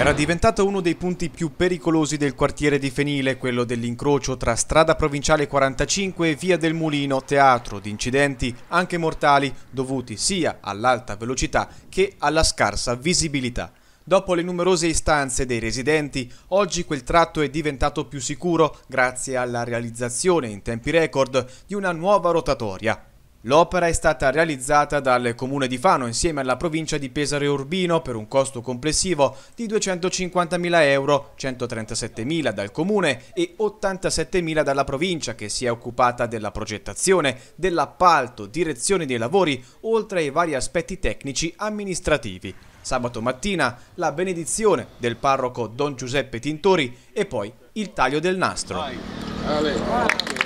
Era diventato uno dei punti più pericolosi del quartiere di Fenile, quello dell'incrocio tra strada provinciale 45 e via del Mulino, teatro di incidenti anche mortali dovuti sia all'alta velocità che alla scarsa visibilità. Dopo le numerose istanze dei residenti, oggi quel tratto è diventato più sicuro grazie alla realizzazione in tempi record di una nuova rotatoria L'opera è stata realizzata dal comune di Fano insieme alla provincia di Pesaro e Urbino per un costo complessivo di 250.000 euro, 137.000 dal comune e 87.000 dalla provincia che si è occupata della progettazione, dell'appalto, direzione dei lavori, oltre ai vari aspetti tecnici amministrativi. Sabato mattina la benedizione del parroco Don Giuseppe Tintori e poi il taglio del nastro. Vai. Allora.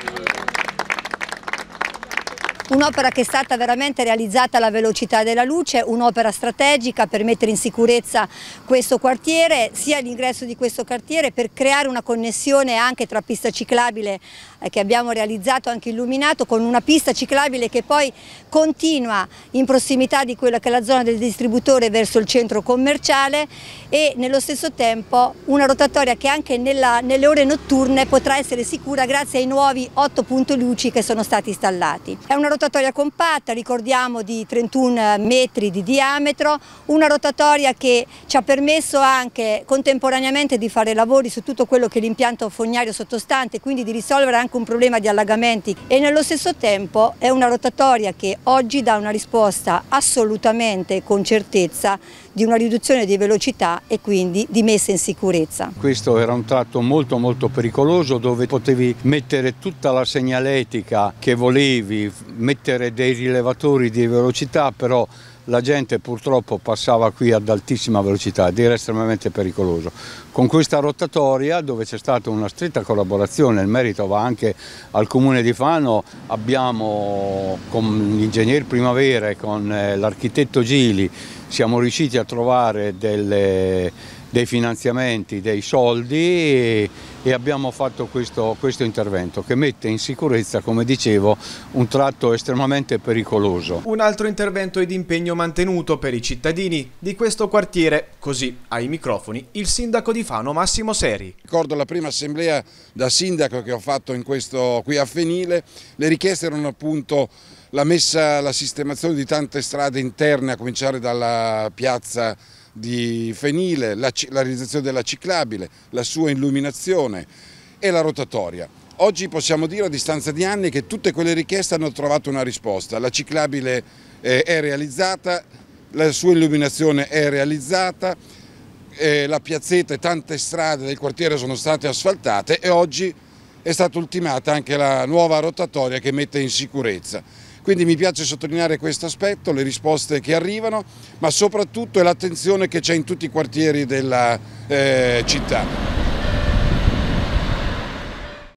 Un'opera che è stata veramente realizzata alla velocità della luce, un'opera strategica per mettere in sicurezza questo quartiere, sia l'ingresso di questo quartiere per creare una connessione anche tra pista ciclabile eh, che abbiamo realizzato anche illuminato con una pista ciclabile che poi continua in prossimità di quella che è la zona del distributore verso il centro commerciale e nello stesso tempo una rotatoria che anche nella, nelle ore notturne potrà essere sicura grazie ai nuovi otto punti luci che sono stati installati. È una rotatoria compatta, ricordiamo di 31 metri di diametro, una rotatoria che ci ha permesso anche contemporaneamente di fare lavori su tutto quello che è l'impianto fognario sottostante, quindi di risolvere anche un problema di allagamenti e nello stesso tempo è una rotatoria che oggi dà una risposta assolutamente con certezza di una riduzione di velocità e quindi di messa in sicurezza. Questo era un tratto molto molto pericoloso dove potevi mettere tutta la segnaletica che volevi, mettere dei rilevatori di velocità, però la gente purtroppo passava qui ad altissima velocità ed era estremamente pericoloso. Con questa rotatoria, dove c'è stata una stretta collaborazione, il merito va anche al comune di Fano, abbiamo con l'ingegner Primavera e con eh, l'architetto Gili siamo riusciti a trovare delle dei finanziamenti, dei soldi e, e abbiamo fatto questo, questo, intervento che mette in sicurezza, come dicevo, un tratto estremamente pericoloso. Un altro intervento ed impegno mantenuto per i cittadini di questo quartiere, così ai microfoni il sindaco di Fano Massimo Seri. Ricordo la prima assemblea da sindaco che ho fatto questo, qui a Fenile, le richieste erano appunto la messa, la sistemazione di tante strade interne, a cominciare dalla piazza di Fenile, la, la realizzazione della ciclabile, la sua illuminazione e la rotatoria. Oggi possiamo dire a distanza di anni che tutte quelle richieste hanno trovato una risposta, la ciclabile eh, è realizzata, la sua illuminazione è realizzata, eh, la piazzetta e tante strade del quartiere sono state asfaltate e oggi è stata ultimata anche la nuova rotatoria che mette in sicurezza. Quindi mi piace sottolineare questo aspetto, le risposte che arrivano, ma soprattutto è l'attenzione che c'è in tutti i quartieri della eh, città.